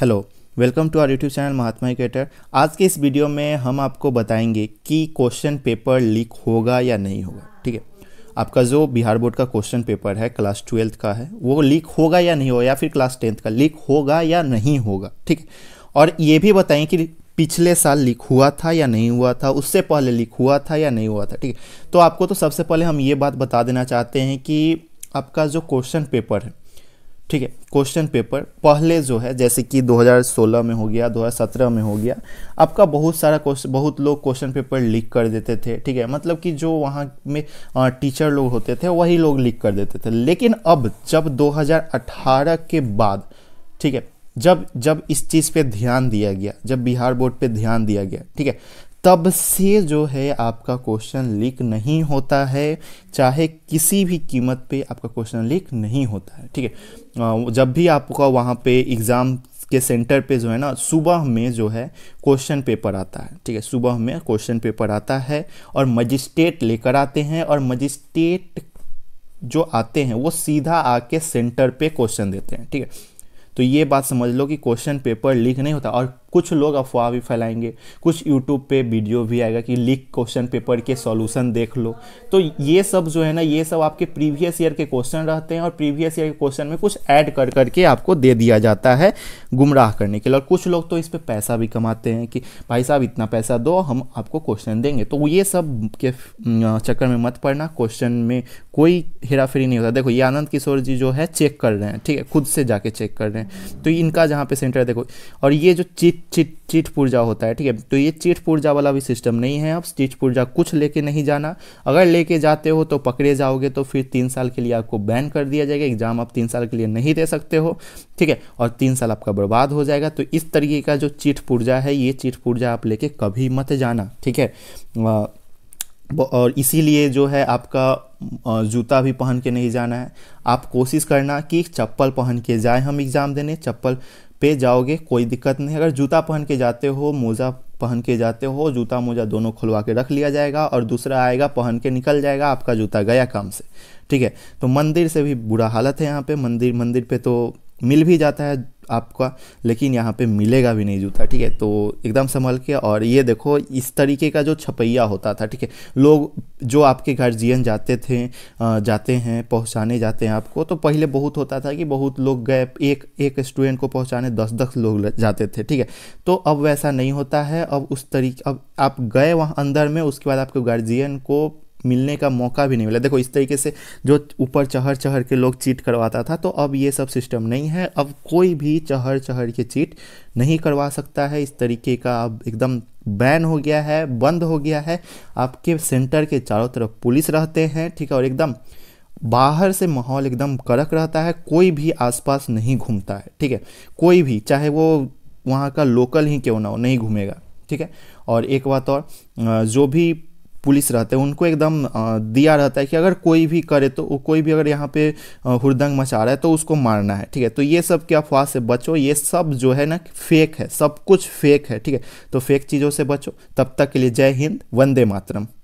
hello welcome to our YouTube channel Mahatma creator आज के इस वीडियो में हम आपको बताएंगे कि क्वेश्चन पेपर लीक होगा या नहीं होगा ठीक है आपका जो बिहार बोर्ड का क्वेश्चन पेपर है क्लास ट्वेल्थ का है वो लीक होगा या नहीं होगा या फिर क्लास टेंथ का लीक होगा या नहीं होगा ठीक है और ये भी बताएं कि पिछले साल लीक हुआ था या नहीं हुआ था उससे पहले लीक हुआ था या नहीं हुआ था ठीक है तो आपको तो सबसे पहले हम ये बात बता देना चाहते हैं कि आपका जो क्वेश्चन पेपर है ठीक है क्वेश्चन पेपर पहले जो है जैसे कि 2016 में हो गया 2017 में हो गया आपका बहुत सारा क्वेश्चन बहुत लोग क्वेश्चन पेपर लीक कर देते थे ठीक है मतलब कि जो वहाँ में टीचर लोग होते थे वही लोग लीक कर देते थे लेकिन अब जब 2018 के बाद ठीक है जब जब इस चीज़ पे ध्यान दिया गया जब बिहार बोर्ड पे ध्यान दिया गया ठीक है तब से जो है आपका क्वेश्चन लीक नहीं होता है चाहे किसी भी कीमत पे आपका क्वेश्चन लीक नहीं होता है ठीक है जब भी आपका वहाँ पे एग्ज़ाम के सेंटर पे जो है ना सुबह में जो है क्वेश्चन पेपर आता है ठीक है सुबह में क्वेश्चन पेपर आता है और मजिस्ट्रेट लेकर आते हैं और मजिस्ट्रेट जो आते हैं वो सीधा आके सेंटर पे क्वेश्चन देते हैं ठीक है तो ये बात समझ लो कि क्वेश्चन पेपर लीक नहीं होता और कुछ लोग अफवाह भी फैलाएंगे कुछ यूट्यूब पे वीडियो भी आएगा कि लीक क्वेश्चन पेपर के सॉल्यूशन देख लो तो ये सब जो है ना ये सब आपके प्रीवियस ईयर के क्वेश्चन रहते हैं और प्रीवियस ईयर के क्वेश्चन में कुछ ऐड कर करके आपको दे दिया जाता है गुमराह करने के लिए और कुछ लोग तो इस पर पैसा भी कमाते हैं कि भाई साहब इतना पैसा दो हम आपको क्वेश्चन देंगे तो ये सब के चक्कर में मत पड़ना क्वेश्चन में कोई हेराफेरी नहीं होता देखो ये आनंद किशोर जी जो है चेक कर रहे हैं ठीक है खुद से जाके चेक कर रहे हैं तो इनका जहाँ पे सेंटर देखो और ये जो चित चिट चिट पुर्जा होता है ठीक है तो ये चिट पुर्जा वाला भी सिस्टम नहीं है अब चिट पुर्जा कुछ लेके नहीं जाना अगर लेके जाते हो तो पकड़े जाओगे तो फिर तीन साल के लिए आपको बैन कर दिया जाएगा एग्ज़ाम आप तीन साल के लिए नहीं दे सकते हो ठीक है और तीन साल आपका बर्बाद हो जाएगा तो इस तरीके का जो चिट पुर्जा है ये चिट पुर्जा आप लेके कभी मत जाना ठीक है और इसीलिए जो है आपका जूता भी पहन के नहीं जाना है आप कोशिश करना कि चप्पल पहन के जाए हम एग्ज़ाम देने चप्पल पे जाओगे कोई दिक्कत नहीं अगर जूता पहन के जाते हो मोज़ा पहन के जाते हो जूता मोज़ा दोनों खुलवा के रख लिया जाएगा और दूसरा आएगा पहन के निकल जाएगा आपका जूता गया काम से ठीक है तो मंदिर से भी बुरा हालत है यहाँ पे मंदिर मंदिर पे तो मिल भी जाता है आपका लेकिन यहाँ पे मिलेगा भी नहीं जूता ठीक है तो एकदम संभल के और ये देखो इस तरीके का जो छपैया होता था ठीक है लोग जो आपके गार्जियन जाते थे जाते हैं पहुँचाने जाते हैं आपको तो पहले बहुत होता था कि बहुत लोग गए एक एक स्टूडेंट को पहुँचाने दस दस लोग जाते थे ठीक है तो अब वैसा नहीं होता है अब उस तरीके अब आप गए वहाँ अंदर में उसके बाद आपके गार्जियन को मिलने का मौका भी नहीं मिला देखो इस तरीके से जो ऊपर चहर चहर के लोग चीट करवाता था तो अब ये सब सिस्टम नहीं है अब कोई भी चहर चहर के चीट नहीं करवा सकता है इस तरीके का अब एकदम बैन हो गया है बंद हो गया है आपके सेंटर के चारों तरफ पुलिस रहते हैं ठीक है और एकदम बाहर से माहौल एकदम कड़क रहता है कोई भी आसपास नहीं घूमता है ठीक है कोई भी चाहे वो वहाँ का लोकल ही क्यों ना हो नहीं घूमेगा ठीक है और एक बात और जो भी पुलिस रहते हैं उनको एकदम दिया रहता है कि अगर कोई भी करे तो कोई भी अगर यहाँ पे हुरदंग मचा रहा है तो उसको मारना है ठीक है तो ये सब के अफवाह से बचो ये सब जो है ना फेक है सब कुछ फेक है ठीक है तो फेक चीज़ों से बचो तब तक के लिए जय हिंद वंदे मातरम